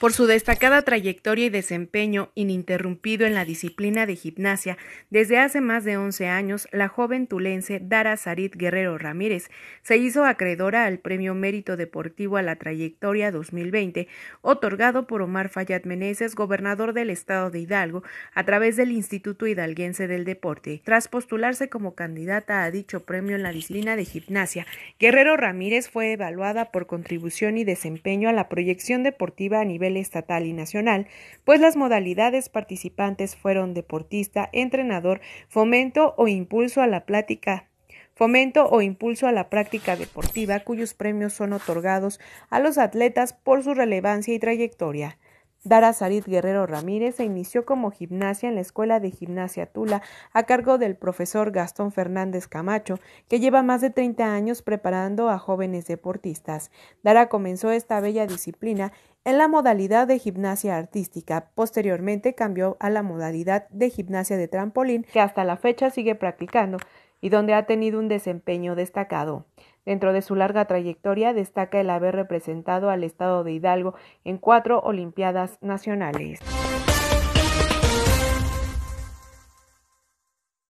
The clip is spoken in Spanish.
Por su destacada trayectoria y desempeño ininterrumpido en la disciplina de gimnasia, desde hace más de 11 años, la joven tulense Dara Sarit Guerrero Ramírez se hizo acreedora al Premio Mérito Deportivo a la Trayectoria 2020, otorgado por Omar Fayad Meneses, gobernador del estado de Hidalgo, a través del Instituto Hidalguense del Deporte. Tras postularse como candidata a dicho premio en la disciplina de gimnasia, Guerrero Ramírez fue evaluada por contribución y desempeño a la proyección deportiva a nivel estatal y nacional, pues las modalidades participantes fueron deportista, entrenador, fomento o impulso a la plática fomento o impulso a la práctica deportiva cuyos premios son otorgados a los atletas por su relevancia y trayectoria. Dara Sarit Guerrero Ramírez se inició como gimnasia en la Escuela de Gimnasia Tula a cargo del profesor Gastón Fernández Camacho, que lleva más de 30 años preparando a jóvenes deportistas. Dara comenzó esta bella disciplina en la modalidad de gimnasia artística. Posteriormente cambió a la modalidad de gimnasia de trampolín, que hasta la fecha sigue practicando y donde ha tenido un desempeño destacado. Dentro de su larga trayectoria destaca el haber representado al estado de Hidalgo en cuatro Olimpiadas Nacionales.